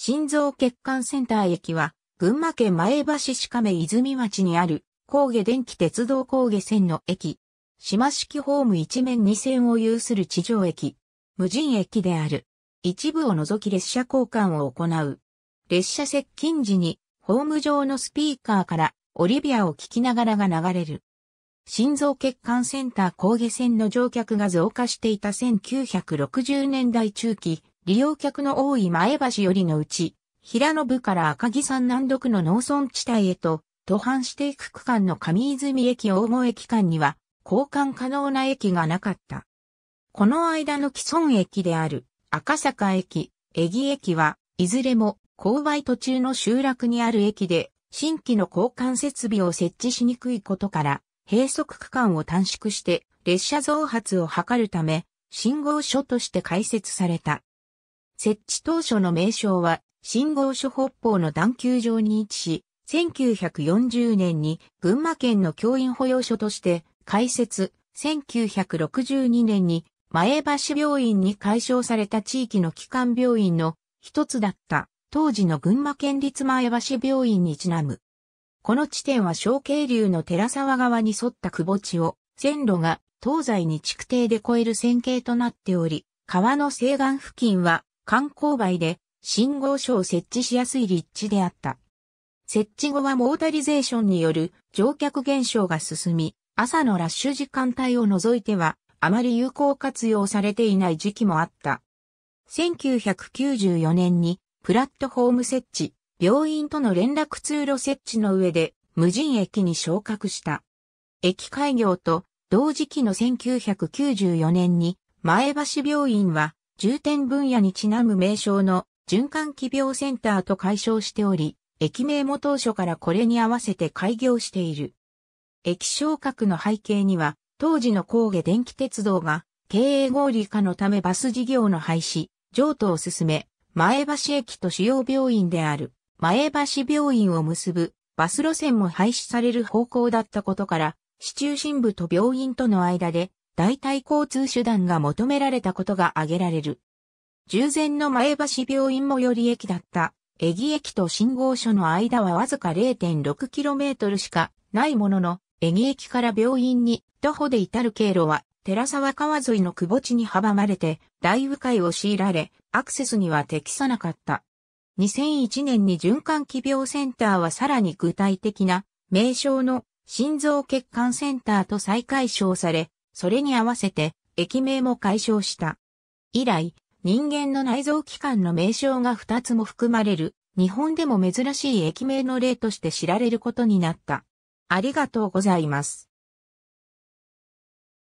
心臓血管センター駅は、群馬県前橋市亀泉町にある、高下電気鉄道高下線の駅。島式ホーム一面二線を有する地上駅。無人駅である。一部を除き列車交換を行う。列車接近時に、ホーム上のスピーカーから、オリビアを聞きながらが流れる。心臓血管センター高下線の乗客が増加していた1960年代中期、利用客の多い前橋よりのうち、平野部から赤城山南独の農村地帯へと、途半していく区間の上泉駅大門駅間には、交換可能な駅がなかった。この間の既存駅である赤坂駅、江木駅は、いずれも勾配途中の集落にある駅で、新規の交換設備を設置しにくいことから、閉塞区間を短縮して列車増発を図るため、信号所として開設された。設置当初の名称は、信号所北方の段丘上に位置し、1940年に群馬県の教員保養所として開設、1962年に前橋病院に解消された地域の基幹病院の一つだった当時の群馬県立前橋病院にちなむ。この地点は小渓流の寺沢川に沿った窪地を線路が東西に築堤で越える線形となっており、川の西岸付近は観光 b で信号所を設置しやすい立地であった。設置後はモータリゼーションによる乗客減少が進み、朝のラッシュ時間帯を除いては、あまり有効活用されていない時期もあった。1994年にプラットホーム設置、病院との連絡通路設置の上で無人駅に昇格した。駅開業と同時期の1994年に前橋病院は重点分野にちなむ名称の循環器病センターと解消しており、駅名も当初からこれに合わせて開業している。駅昇格の背景には、当時の工下電気鉄道が経営合理化のためバス事業の廃止、譲渡を進め、前橋駅と主要病院である前橋病院を結ぶバス路線も廃止される方向だったことから、市中心部と病院との間で代替交通手段が求められたことが挙げられる。従前の前橋病院最寄り駅だった江木駅と信号所の間はわずか 0.6km しかないものの、江木駅から病院に徒歩で至る経路は寺沢川沿いの窪地に阻まれて、大迂回を強いられ、アクセスには適さなかった。2001年に循環器病センターはさらに具体的な名称の心臓血管センターと再解消され、それに合わせて、駅名も解消した。以来、人間の内臓器官の名称が2つも含まれる、日本でも珍しい駅名の例として知られることになった。ありがとうございます。